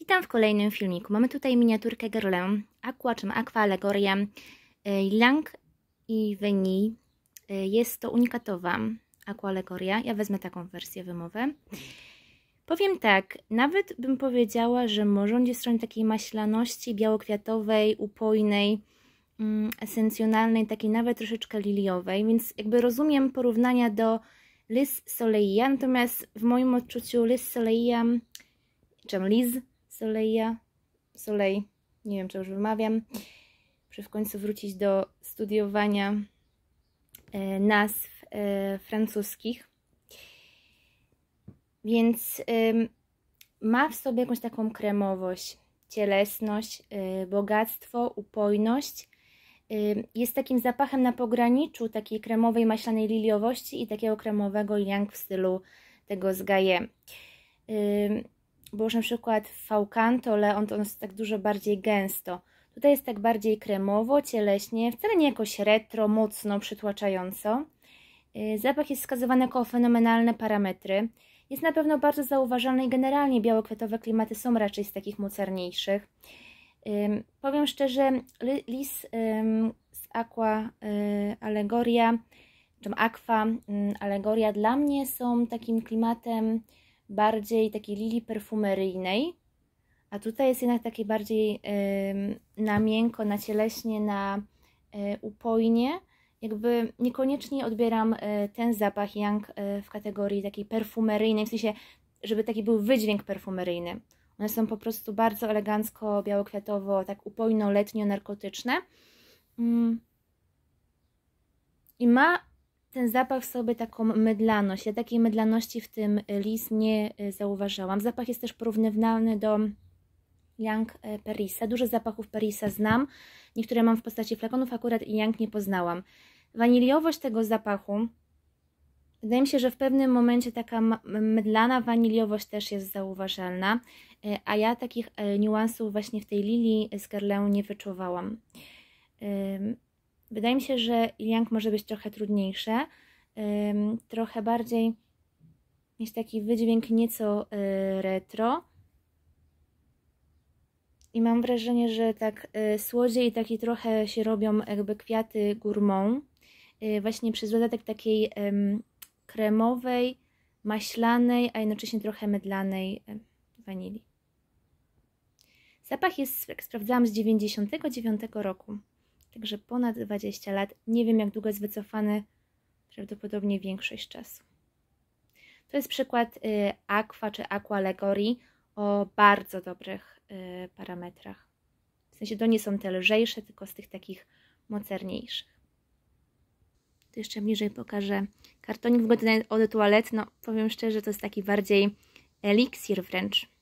Witam w kolejnym filmiku. Mamy tutaj miniaturkę Gerlę, Aqua, czym Aqua Allegoria, y, Lang i Veni. Y, jest to unikatowa Aqua Allegoria. Ja wezmę taką wersję wymowę. Powiem tak, nawet bym powiedziała, że może on jest stronie takiej maślaności białokwiatowej, upojnej, mm, esencjonalnej, takiej nawet troszeczkę liliowej, więc jakby rozumiem porównania do Liz Soleil, natomiast w moim odczuciu Liz Soleil, czym Liz Soleja, Solej, nie wiem czy już wymawiam, muszę w końcu wrócić do studiowania e, nazw e, francuskich. Więc ma w sobie jakąś taką kremowość, cielesność, e, bogactwo, upojność. Jest takim zapachem na pograniczu takiej kremowej, maślanej liliowości i takiego kremowego yang w stylu tego z Gaye bo już na przykład Faucanto, Leon to jest tak dużo bardziej gęsto. Tutaj jest tak bardziej kremowo, cieleśnie, wcale nie jakoś retro, mocno, przytłaczająco. Y, zapach jest wskazywany jako fenomenalne parametry. Jest na pewno bardzo zauważalny i generalnie białokwiatowe klimaty są raczej z takich mocarniejszych. Powiem szczerze, lis z Aqua y, Allegoria, czy Aqua Allegoria dla mnie są takim klimatem bardziej takiej lilii perfumeryjnej, a tutaj jest jednak takiej bardziej na miękko, na cieleśnie, na e, upojnie. Jakby niekoniecznie odbieram e, ten zapach Young e, w kategorii takiej perfumeryjnej, w sensie, żeby taki był wydźwięk perfumeryjny. One są po prostu bardzo elegancko, białokwiatowo, tak upojno, letnio, narkotyczne. Mm. I ma ten zapach w sobie taką mydlaność. Ja takiej mydlaności w tym y, lis nie y, zauważyłam. Zapach jest też porównywalny do Yang y, Perisa. Dużo zapachów Perisa znam. Niektóre mam w postaci flakonów, akurat Yang nie poznałam. Waniliowość tego zapachu, wydaje mi się, że w pewnym momencie taka mydlana waniliowość też jest zauważalna, a ja takich niuansów właśnie w tej lilii z Gerleu nie wyczuwałam. Wydaje mi się, że Yang może być trochę trudniejsze, trochę bardziej jest taki wydźwięk nieco y, retro. I mam wrażenie, że tak y, słodziej taki trochę się robią jakby kwiaty gourmand, y, właśnie przez dodatek takiej kremowej, maślanej, a jednocześnie trochę mydlanej wanilii. Zapach jest, jak sprawdzałam, z 99 roku także ponad 20 lat. Nie wiem, jak długo jest wycofany, prawdopodobnie większość czasu. To jest przykład y, Aqua czy Aqua Legorii o bardzo dobrych y, parametrach. W sensie to nie są te lżejsze, tylko z tych takich mocerniejszych. Tu jeszcze bliżej pokażę kartonik wygodny od toalet. No, powiem szczerze, to jest taki bardziej eliksir wręcz.